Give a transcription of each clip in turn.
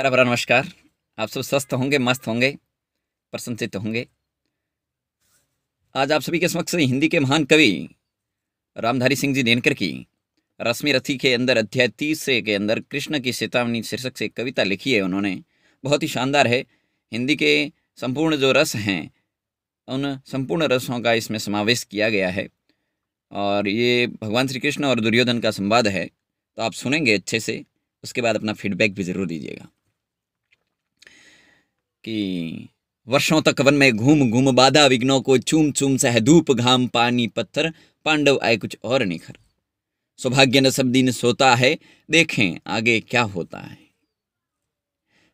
प्यारा बरा नमस्कार आप सब स्वस्थ होंगे मस्त होंगे प्रशंसित होंगे आज आप सभी के समक्ष हिंदी के महान कवि रामधारी सिंह जी देनकर की रश्मि रथी के अंदर अध्याय तीस से के अंदर कृष्ण की चेतावनी शीर्षक से कविता लिखी है उन्होंने बहुत ही शानदार है हिंदी के संपूर्ण जो रस हैं उन संपूर्ण रसों का इसमें समावेश किया गया है और ये भगवान श्री कृष्ण और दुर्योधन का संवाद है तो आप सुनेंगे अच्छे से उसके बाद अपना फीडबैक भी ज़रूर दीजिएगा कि वर्षों तक वन में घूम घूम बाधा विघ्नों को चूम चूम सह धूप घाम पानी पत्थर पांडव आए कुछ और निखर सौभाग्य न सब दिन सोता है देखें आगे क्या होता है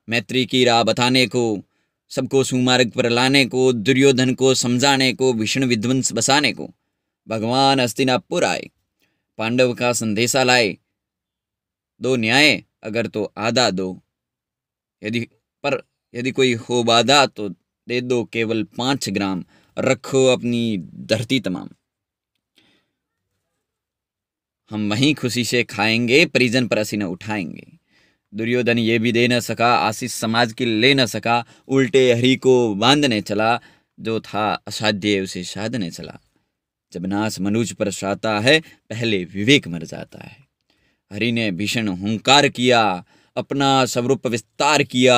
मैत्री की राह बताने को सबको सुमार्ग पर लाने को दुर्योधन को समझाने को भीषण विध्वंस बसाने को भगवान हस्तिनापुर आए पांडव का संदेशा लाए दो न्याय अगर तो आधा दो यदि पर यदि कोई हो बाधा तो दे दो केवल पांच ग्राम रखो अपनी धरती तमाम हम वहीं खुशी से खाएंगे परिजन पर न उठाएंगे दुर्योधन ये भी दे न सका आशीष समाज की ले न सका उल्टे हरि को बांधने चला जो था असाध्य उसे साधने चला जब नाश मनुज पर साता है पहले विवेक मर जाता है हरि ने भीषण हुंकार किया अपना स्वरूप विस्तार किया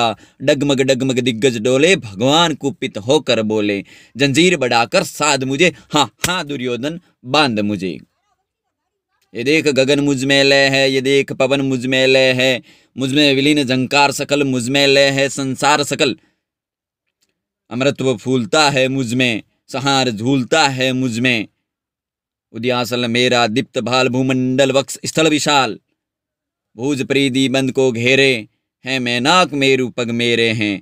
डगमग डगमग दिग्गज डोले भगवान कुपित होकर बोले जंजीर बढ़ाकर साध मुझे हाँ हाँ दुर्योधन बांध मुझे ये देख गगन मुझमे लय है ये देख पवन मुझमे लय है मुझमें विलीन झंकार सकल मुझमे लय है संसार सकल अमृतत्व फूलता है मुझमें सहार झूलता है मुझमें उदयासल मेरा दीप्त भाल भूमंडल वक्ष स्थल विशाल भूज प्रीति बंद को घेरे हैं मैनाक मेरु पग मेरे हैं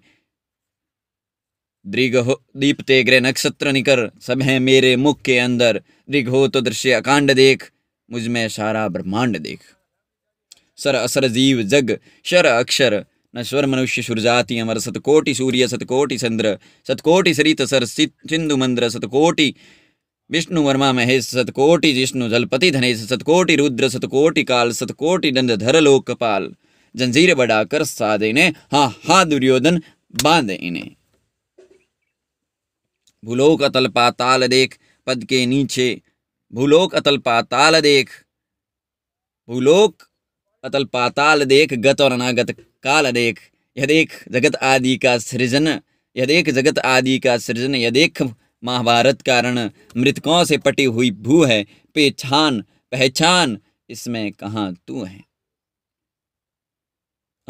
दृग हो दीपते ग्रह नक्षत्र निकर सब हैं मेरे मुख के अंदर दृग हो तो दृश्य अकांड देख मुझ में सारा ब्रह्मांड देख सर असर जीव जग शर अक्षर न स्वर मनुष्य सुरजाति अमर सतकोटि सूर्य सतकोटि चंद्र सतकोटि सरित सर सिंधु मंद्र सतकोटि विष्णु वर्मा महेश सतकोटि जिष्णु जलपति धनेश सतकोटि रुद्र सतकोटि काल सतकोटि दंड धर लोकपाल जंजीर बढ़ाकर साध इन्हें हा हा दुर्योधन बांध इन्हें भूलोक अतल पाताल देख पद के नीचे भूलोक अतल पाताल देख भूलोक अतल पाताल देख गत और अनागत काल देख यह देख जगत आदि का सृजन यह देख जगत आदि का सृजन यह देख महाभारत कारण मृतकों से पटी हुई भू है पेछान पहचान इसमें कहाँ तू है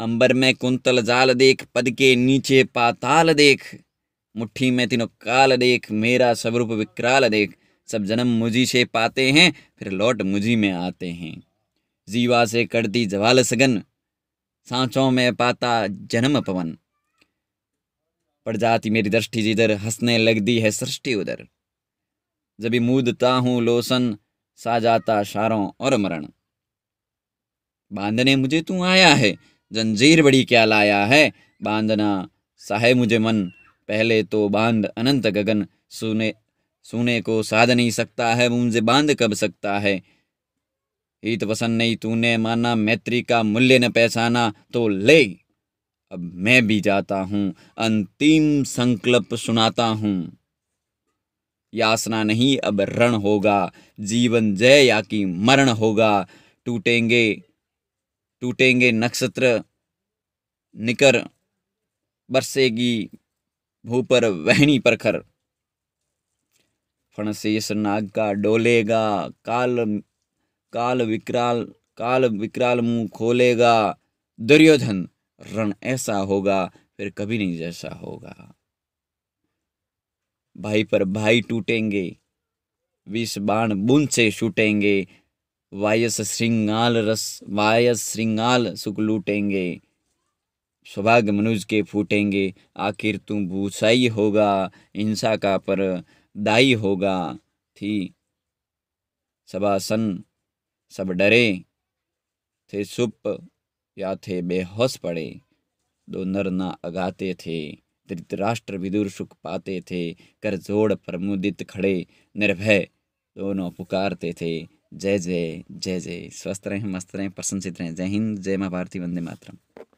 अंबर में कुंतल जाल देख पद के नीचे पाताल देख मुट्ठी में तीनों काल देख मेरा स्वरूप विकराल देख सब जन्म मुझी से पाते हैं फिर लौट मुझी में आते हैं जीवा से करती जवाल सगन सांचों में पाता जन्म पवन पड़ जाती मेरी दृष्टि जिधर हंसने लग दी है सृष्टि उधर जब मूदता हूँ लोसन सा जाता शारों और मरण बांधने मुझे तू आया है जंजीर बड़ी क्या लाया है बांधना साहे मुझे मन पहले तो बांध अनंत गगन सुने सुने को साध नहीं सकता है मुझे बांध कब सकता है हित पसंद नहीं तूने माना मैत्री का मूल्य न पहचाना तो ले अब मैं भी जाता हूँ अंतिम संकल्प सुनाता हूँ यासना नहीं अब रण होगा जीवन जय या कि मरण होगा टूटेंगे टूटेंगे नक्षत्र निकर बरसेगी भूपर वहनी परखर फणशेष नाग का डोलेगा काल काल विकराल काल विकराल मुंह खोलेगा दुर्योधन रण ऐसा होगा फिर कभी नहीं जैसा होगा भाई पर भाई टूटेंगे विष बाण बुन से छूटेंगे वायस श्रृंगाल रस वायस श्रृंगाल सुख लूटेंगे सौभाग्य मनुज के फूटेंगे आखिर तू भूसाई होगा हिंसा का पर दाई होगा थी सबासन सब डरे थे सुप या थे बेहोश पड़े दो नर न अगाते थे धृतराष्ट्र विदुर सुख पाते थे कर जोड़ प्रमुदित खड़े निर्भय दोनों पुकारते थे जय जय जय जय स्वस्थ रहें मस्त रहें प्रशंसित रहें जय हिंद जय महाभारती भारती वंदे मातरम